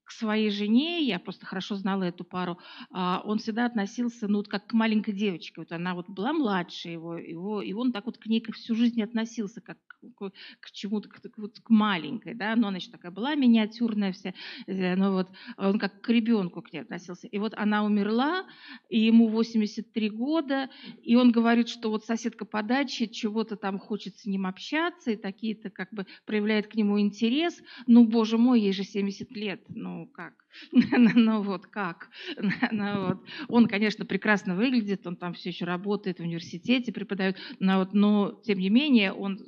к своей жене, я просто хорошо знала эту пару, а, он всегда относился, ну, вот как к маленькой девочке. Вот она вот была младше его, его и он так вот к ней всю жизнь относился, как к, к чему-то, к, вот, к маленькой, да, но она еще такая была миниатюрная вся, э, но вот он как к ребенку к ней относился. И вот она умерла, и ему 83 года, и он говорит, что вот соседка по даче чего-то там хочет с ним общаться, и такие-то как бы проявляет к нему интерес. Ну, боже мой, ей же 70 лет, ну, ну как, ну, ну, ну вот как, ну, ну, вот. он, конечно, прекрасно выглядит, он там все еще работает в университете, преподает, но, вот, но тем не менее он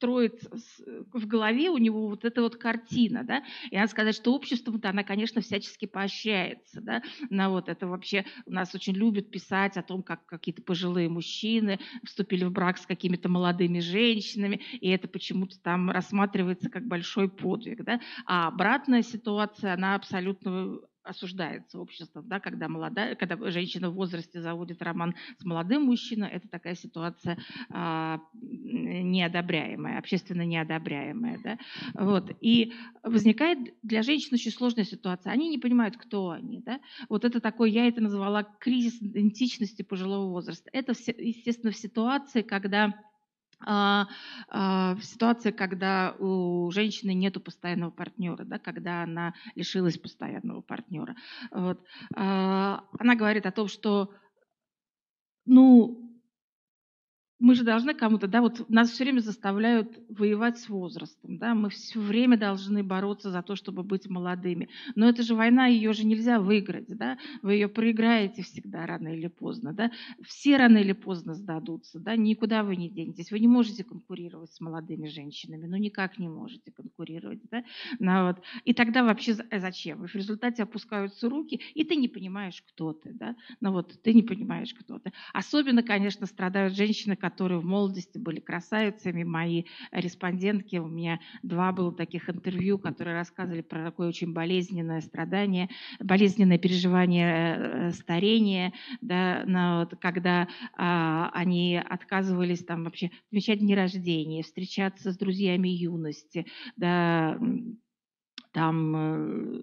строит э, в голове у него вот эта вот картина, да, и надо сказать, что обществом-то она, конечно, всячески поощряется, да, на вот это вообще у нас очень любят писать о том, как какие-то пожилые мужчины вступили в брак с какими-то молодыми женщинами, и это почему-то там рассматривается как большой подвиг, да, а обратная ситуация, она абсолютно осуждается обществом, да, когда, молодая, когда женщина в возрасте заводит роман с молодым мужчиной, это такая ситуация а, неодобряемая, общественно неодобряемая. Да? Вот. И возникает для женщин очень сложная ситуация. Они не понимают, кто они. Да? Вот это такой, я это назвала кризис идентичности пожилого возраста. Это, все, естественно, в ситуации, когда а, а, ситуация, когда у женщины нет постоянного партнера, да, когда она лишилась постоянного партнера. Вот. А, она говорит о том, что ну, мы же должны кому-то, да, вот нас все время заставляют воевать с возрастом, да, мы все время должны бороться за то, чтобы быть молодыми. Но это же война, ее же нельзя выиграть, да, вы ее проиграете всегда рано или поздно, да, все рано или поздно сдадутся, да, никуда вы не денетесь, вы не можете конкурировать с молодыми женщинами, ну никак не можете конкурировать, да, ну, вот. и тогда вообще зачем? в результате опускаются руки, и ты не понимаешь, кто ты, да, ну вот, ты не понимаешь, кто ты. Особенно, конечно, страдают женщины, которые которые в молодости были красавицами, мои респондентки. У меня два было таких интервью, которые рассказывали про такое очень болезненное страдание, болезненное переживание э, старения, да, на, вот, когда а, они отказывались там вообще отмечать дни рождения, встречаться с друзьями юности, да, там э,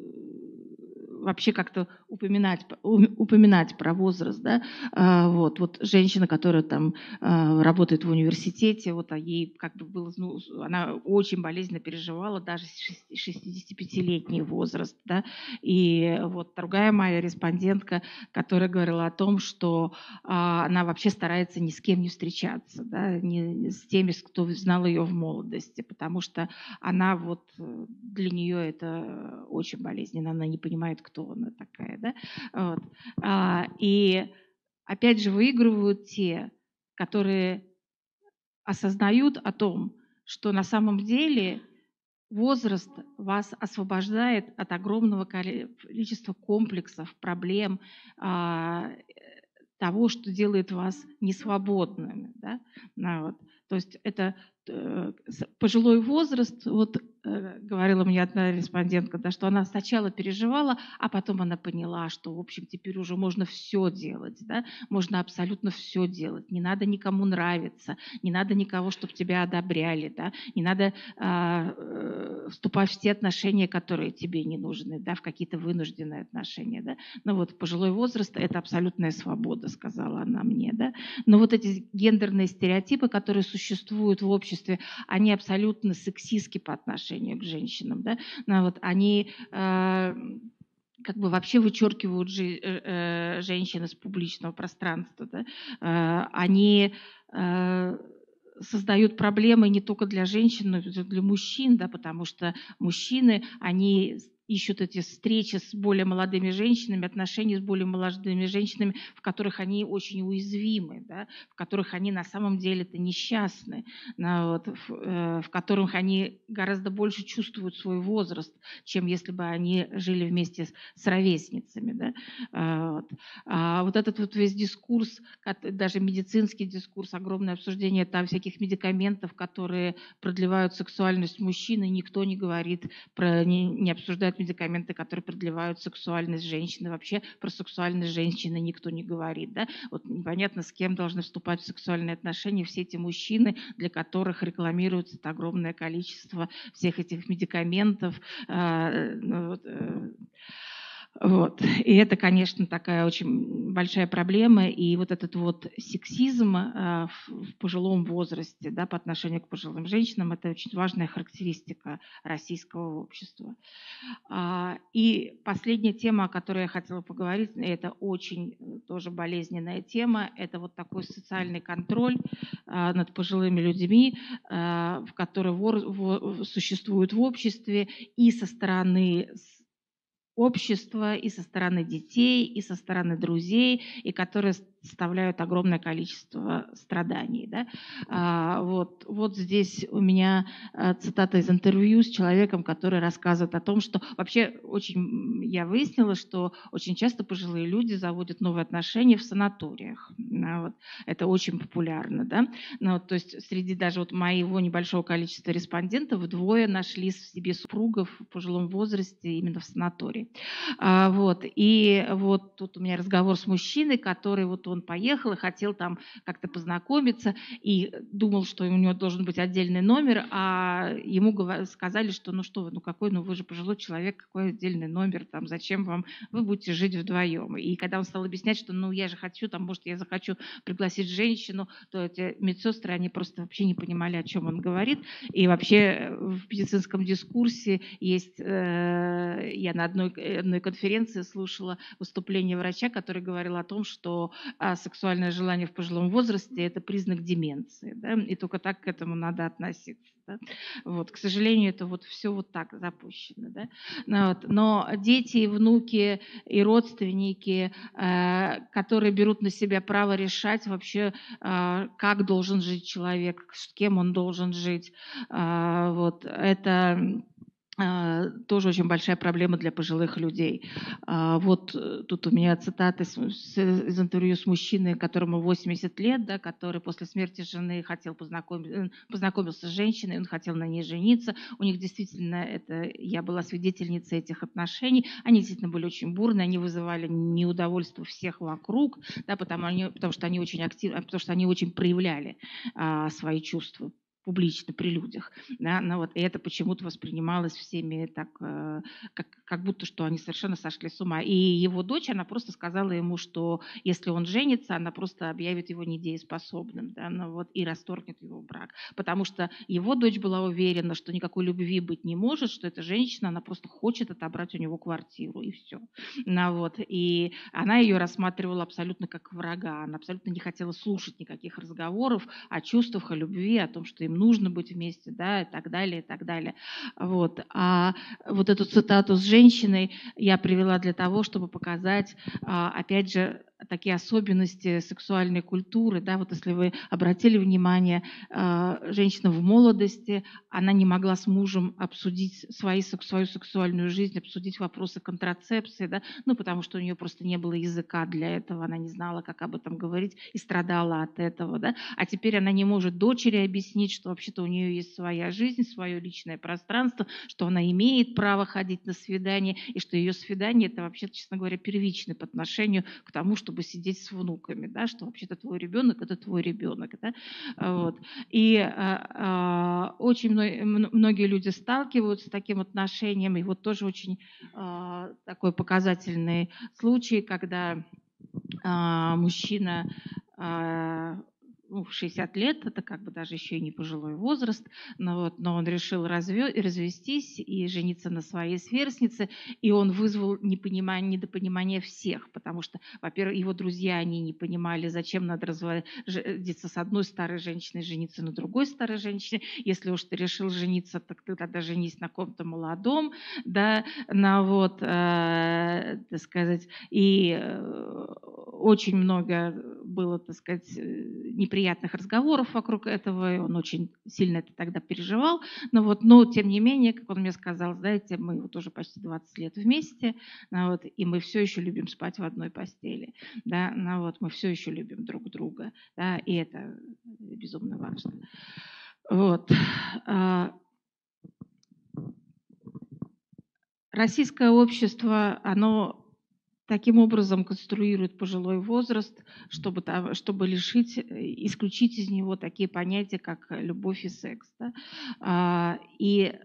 вообще как-то упоминать, упоминать про возраст, да, а, вот, вот женщина, которая там а, работает в университете, вот, а ей как бы было, ну, она очень болезненно переживала даже 65-летний возраст, да, и вот другая моя респондентка, которая говорила о том, что а, она вообще старается ни с кем не встречаться, да, не с теми, кто знал ее в молодости, потому что она вот э, для нее это очень болезненно, она не понимает, кто она такая, да. Вот. А, и опять же выигрывают те, которые осознают о том, что на самом деле возраст вас освобождает от огромного количества комплексов, проблем, а, того, что делает вас несвободными. Да? Ну, вот. То есть это э, пожилой возраст, вот Э, говорила мне одна респондентка, да, что она сначала переживала, а потом она поняла, что, в общем, теперь уже можно все делать, да, можно абсолютно все делать. Не надо никому нравиться, не надо никого, чтобы тебя одобряли, да, не надо а, э, вступать в те отношения, которые тебе не нужны, да, в какие-то вынужденные отношения, да. Ну вот пожилой возраст – это абсолютная свобода, сказала она мне, да. Но вот эти гендерные стереотипы, которые существуют в обществе, они абсолютно сексистски по отношению отношению к женщинам. Да? Ну, а вот они э, как бы вообще вычеркивают же, э, э, женщин из публичного пространства. Да? Э, они э, создают проблемы не только для женщин, но и для мужчин, да, потому что мужчины, они ищут эти встречи с более молодыми женщинами, отношения с более молодыми женщинами, в которых они очень уязвимы, да, в которых они на самом деле-то несчастны, на, вот, в, э, в которых они гораздо больше чувствуют свой возраст, чем если бы они жили вместе с, с ровесницами. Да. А, вот. А вот этот вот весь дискурс, даже медицинский дискурс, огромное обсуждение там всяких медикаментов, которые продлевают сексуальность мужчины, никто не говорит про, не, не обсуждает медикаменты, которые продлевают сексуальность женщины. Вообще про сексуальность женщины никто не говорит. Да? Вот непонятно, с кем должны вступать в сексуальные отношения все эти мужчины, для которых рекламируется это огромное количество всех этих медикаментов. А, ну э, э, вот. И это, конечно, такая очень большая проблема. И вот этот вот сексизм э, в пожилом возрасте да, по отношению к пожилым женщинам – это очень важная характеристика российского общества. А, и последняя тема, о которой я хотела поговорить, это очень э, тоже болезненная тема, это вот такой социальный контроль э, над пожилыми людьми, в который существует в обществе и со стороны общества, и со стороны детей, и со стороны друзей, и которые составляют огромное количество страданий. Да? А, вот, вот здесь у меня э, цитата из интервью с человеком, который рассказывает о том, что вообще очень я выяснила, что очень часто пожилые люди заводят новые отношения в санаториях. А, вот. Это очень популярно. Да? Ну, вот, то есть среди даже вот моего небольшого количества респондентов двое нашли в себе супругов в пожилом возрасте именно в санатории. А, вот. И вот тут у меня разговор с мужчиной, который вот он он поехал и хотел там как-то познакомиться, и думал, что у него должен быть отдельный номер, а ему сказали, что ну что вы, ну какой, ну вы же пожилой человек, какой отдельный номер, там зачем вам, вы будете жить вдвоем. И когда он стал объяснять, что ну я же хочу, там может я захочу пригласить женщину, то эти медсестры, они просто вообще не понимали, о чем он говорит. И вообще в медицинском дискурсе есть, э, я на одной, э, одной конференции слушала выступление врача, который говорил о том, что э, а сексуальное желание в пожилом возрасте – это признак деменции, да, и только так к этому надо относиться. Да. Вот, к сожалению, это вот все вот так запущено. Да. Ну вот. Но дети, и внуки и родственники, э, которые берут на себя право решать вообще, э, как должен жить человек, с кем он должен жить, э, вот, это а, тоже очень большая проблема для пожилых людей. А, вот э, тут у меня цитаты из интервью с мужчиной, которому 80 лет, да, который после смерти жены хотел познакомиться, э, познакомился с женщиной, он хотел на ней жениться. У них действительно это, я была свидетельницей этих отношений. Они действительно были очень бурные, они вызывали неудовольство всех вокруг, да, потому, они, потому что они очень активно, а, потому что они очень проявляли а, свои чувства публично при людях. Да, но вот и это почему-то воспринималось всеми так, э, как, как будто что они совершенно сошли с ума. И его дочь, она просто сказала ему, что если он женится, она просто объявит его недееспособным, да, ну вот, и расторгнет его брак. Потому что его дочь была уверена, что никакой любви быть не может, что эта женщина, она просто хочет отобрать у него квартиру, и все. Ну, вот, и она ее рассматривала абсолютно как врага, она абсолютно не хотела слушать никаких разговоров о чувствах, о любви, о том, что им нужно быть вместе, да, и так далее, и так далее. Вот. А вот эту цитату с женщиной я привела для того, чтобы показать, а, опять же, такие особенности сексуальной культуры. Да, вот если вы обратили внимание, э, женщина в молодости, она не могла с мужем обсудить свои, свою сексуальную жизнь, обсудить вопросы контрацепции, да, ну, потому что у нее просто не было языка для этого, она не знала, как об этом говорить и страдала от этого. Да. А теперь она не может дочери объяснить, что вообще-то у нее есть своя жизнь, свое личное пространство, что она имеет право ходить на свидание, и что ее свидание – это вообще-то, честно говоря, первичное по отношению к тому, что чтобы сидеть с внуками, да, что вообще-то твой ребенок – это твой ребенок. Да? А, вот. И э, а, очень многие люди сталкиваются с таким отношением, и вот тоже очень э, такой показательный случай, когда э, мужчина ну, в 60 лет, это как бы даже еще и не пожилой возраст, но, вот, но он решил разве, развестись и жениться на своей сверстнице, и он вызвал непонимание, недопонимание всех, потому что, во-первых, его друзья, они не понимали, зачем надо разводиться с одной старой женщиной, жениться на другой старой женщине, если уж ты решил жениться, так ты тогда женись на ком-то молодом, да, на вот, э, так сказать, и э, очень много было, так сказать, э, неприятных разговоров вокруг этого, и он очень сильно это тогда переживал. Но, вот, но тем не менее, как он мне сказал, знаете, мы вот уже почти 20 лет вместе, а вот, и мы все еще любим спать в одной постели. Да, ну, вот, мы все еще любим друг друга, да, и это безумно важно. Вот. А. Российское общество, оно таким образом конструирует пожилой возраст, чтобы, чтобы лишить, э, исключить из него такие понятия, как э, любовь и секс. Да? А, и,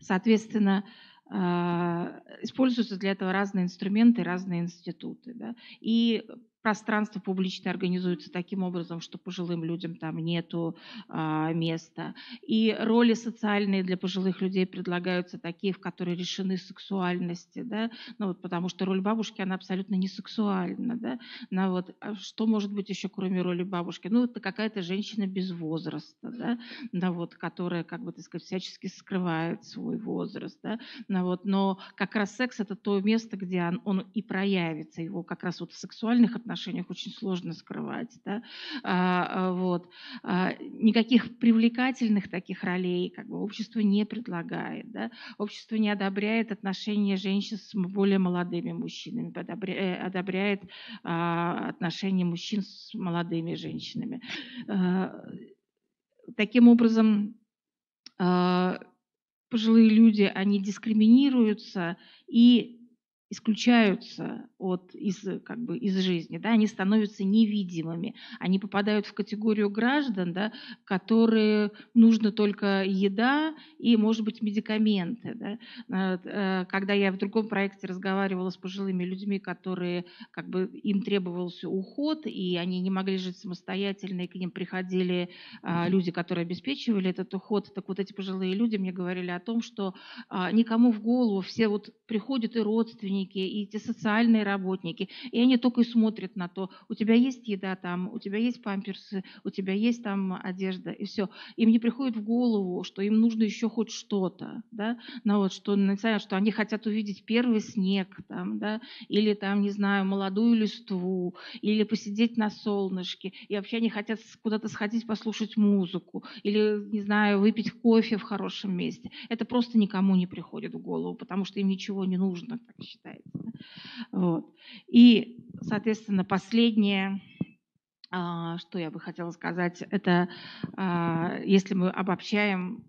соответственно, а, используются для этого разные инструменты, разные институты. Да? И пространство публичное организуется таким образом, что пожилым людям там нету э, места. И роли социальные для пожилых людей предлагаются такие, в которые решены сексуальности, да, ну вот потому что роль бабушки, она абсолютно не сексуальна, да, на ну вот, а что может быть еще кроме роли бабушки? Ну, это какая-то женщина без возраста, да, да, вот, которая, как бы, так сказать, всячески скрывает свой возраст, да, на ну вот, но как раз секс это то место, где он, он и проявится, его как раз вот в сексуальных отношениях очень сложно скрывать. Да? А, а, вот. а, никаких привлекательных таких ролей как бы, общество не предлагает. Да? Общество не одобряет отношения женщин с более молодыми мужчинами, одобря, э, одобряет а, отношения мужчин с молодыми женщинами. А, таким образом, а, пожилые люди, они дискриминируются и исключаются от, из, как бы, из жизни, да, они становятся невидимыми, они попадают в категорию граждан, да, которые нужно только еда и, может быть, медикаменты. Да. Э, когда я в другом проекте разговаривала с пожилыми людьми, которые как бы, им требовался уход, и они не могли жить самостоятельно, и к ним приходили а, люди, которые обеспечивали этот уход, так вот эти пожилые люди мне говорили о том, что а, никому в голову все вот приходят и родственники, медики, и эти социальные работники, и они только и смотрят на то, у тебя есть еда там, у тебя есть памперсы, у тебя есть там одежда, и все. Им не приходит в голову, что им нужно еще хоть что-то, да, на ну вот, что, что они хотят увидеть первый снег там, да, или там, не знаю, молодую листву, или посидеть на солнышке, и вообще они хотят куда-то сходить послушать музыку, или, не знаю, выпить кофе в хорошем месте. Это просто никому не приходит в голову, потому что им ничего не нужно, так считается считается. Вот. И, соответственно, последнее, а, что я бы хотела сказать, это а, если мы обобщаем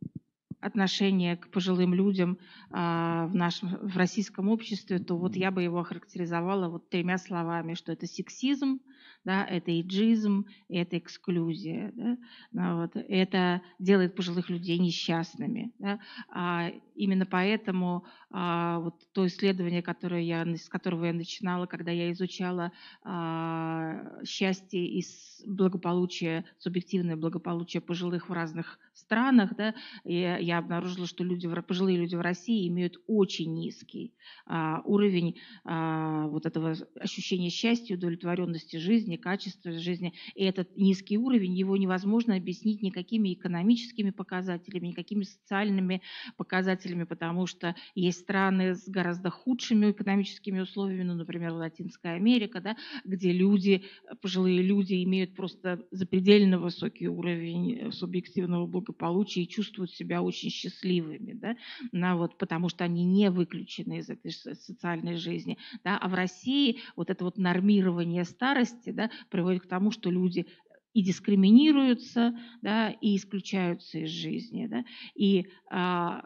отношение к пожилым людям а, в нашем в российском обществе, то вот я бы его охарактеризовала вот тремя словами, что это сексизм, да, это иджизм, это эксклюзия, да, а вот, это делает пожилых людей несчастными. Да, а именно поэтому а, вот то исследование, которое я, с которого я начинала, когда я изучала а, счастье и благополучие, субъективное благополучие пожилых в разных странах, да, я обнаружила, что люди, пожилые люди в России имеют очень низкий а, уровень а, вот этого ощущения счастья, удовлетворенности жизни, жизни, качество жизни. И этот низкий уровень, его невозможно объяснить никакими экономическими показателями, никакими социальными показателями, потому что есть страны с гораздо худшими экономическими условиями, ну, например, Латинская Америка, да, где люди, пожилые люди имеют просто запредельно высокий уровень субъективного благополучия и чувствуют себя очень счастливыми, да, на ну, вот, потому что они не выключены из этой социальной жизни. Да. А в России вот это вот нормирование старости, да, да, приводит к тому, что люди и дискриминируются, да, и исключаются из жизни. Да. И а,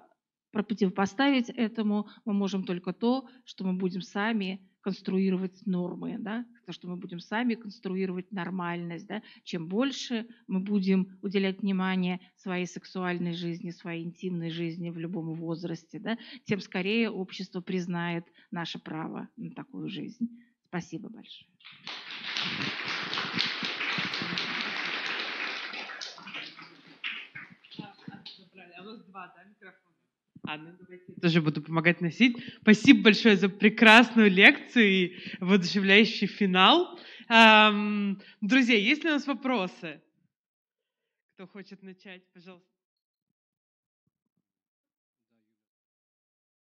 противопоставить этому мы можем только то, что мы будем сами конструировать нормы, да, то, что мы будем сами конструировать нормальность. Да. Чем больше мы будем уделять внимание своей сексуальной жизни, своей интимной жизни в любом возрасте, да, тем скорее общество признает наше право на такую жизнь. Спасибо большое тоже буду помогать носить. Спасибо большое за прекрасную лекцию и воодушевляющий финал. Эм, друзья, есть ли у нас вопросы? Кто хочет начать, пожалуйста.